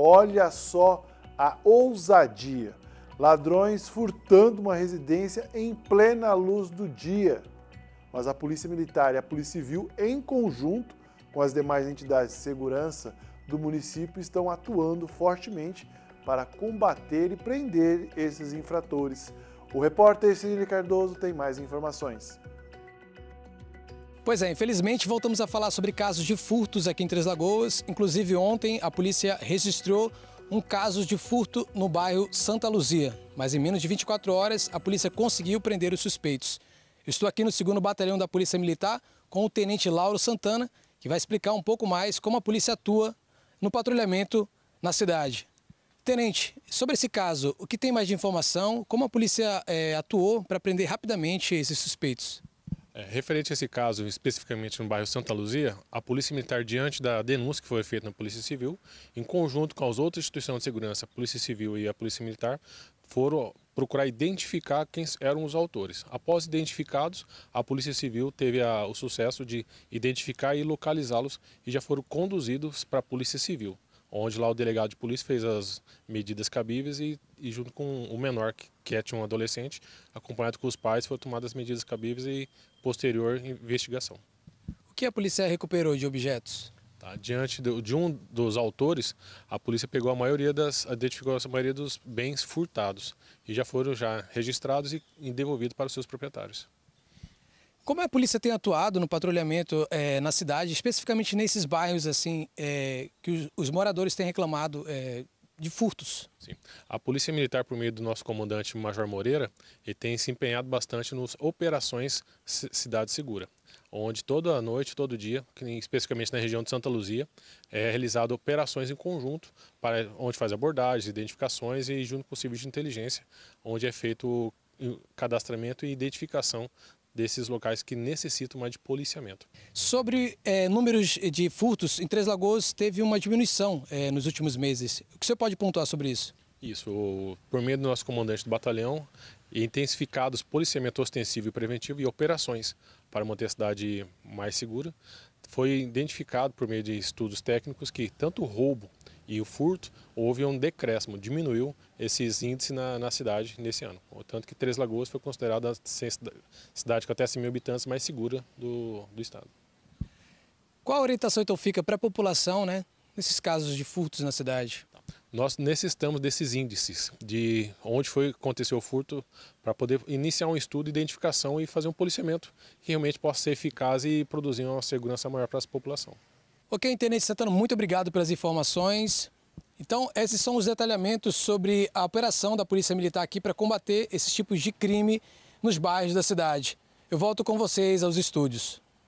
Olha só a ousadia. Ladrões furtando uma residência em plena luz do dia. Mas a Polícia Militar e a Polícia Civil, em conjunto com as demais entidades de segurança do município, estão atuando fortemente para combater e prender esses infratores. O repórter Cirilo Cardoso tem mais informações. Pois é, infelizmente voltamos a falar sobre casos de furtos aqui em Três Lagoas. Inclusive ontem a polícia registrou um caso de furto no bairro Santa Luzia. Mas em menos de 24 horas a polícia conseguiu prender os suspeitos. Estou aqui no 2 Batalhão da Polícia Militar com o Tenente Lauro Santana, que vai explicar um pouco mais como a polícia atua no patrulhamento na cidade. Tenente, sobre esse caso, o que tem mais de informação? Como a polícia é, atuou para prender rapidamente esses suspeitos? É, referente a esse caso, especificamente no bairro Santa Luzia, a Polícia Militar, diante da denúncia que foi feita na Polícia Civil, em conjunto com as outras instituições de segurança, a Polícia Civil e a Polícia Militar, foram procurar identificar quem eram os autores. Após identificados, a Polícia Civil teve a, o sucesso de identificar e localizá-los e já foram conduzidos para a Polícia Civil onde lá o delegado de polícia fez as medidas cabíveis e, e junto com o menor, que é um adolescente, acompanhado com os pais, foram tomadas as medidas cabíveis e posterior investigação. O que a polícia recuperou de objetos? Tá, diante de, de, um dos autores, a polícia pegou a maioria das, identificou a maioria dos bens furtados e já foram já registrados e, e devolvidos para os seus proprietários. Como é a polícia tem atuado no patrulhamento é, na cidade, especificamente nesses bairros assim é, que os, os, moradores têm reclamado é, de furtos? Sim. A Polícia Militar, por meio do nosso comandante Major Moreira, ele tem se empenhado bastante nas operações Cidade Segura, onde toda noite, todo dia, especificamente na região de Santa Luzia, é realizado operações em conjunto, para onde faz abordagens, identificações e junto com o serviço de inteligência, onde é feito cadastramento e identificação desses locais que necessitam mais de policiamento. Sobre é, números de furtos, em Três Lagoas teve uma diminuição é, nos últimos meses. O que você pode pontuar sobre isso? Isso, por meio do nosso comandante do batalhão, intensificados policiamento ostensivo e preventivo e operações para manter a cidade mais segura. Foi identificado por meio de estudos técnicos que tanto o roubo e o furto, houve um decréscimo, diminuiu esses índices na, na cidade nesse ano. Tanto que Três Lagoas foi considerada a cidade com até 100 mil habitantes mais segura do, do estado. Qual a orientação então fica para a população, né, nesses casos de furtos na cidade? Nós necessitamos desses índices de onde foi aconteceu o furto para poder iniciar um estudo, identificação e fazer um policiamento que realmente possa ser eficaz e produzir uma segurança maior para a população. Ok, Intendente Santana, muito obrigado pelas informações. Então, esses são os detalhamentos sobre a operação da Polícia Militar aqui para combater esses tipos de crime nos bairros da cidade. Eu volto com vocês aos estúdios.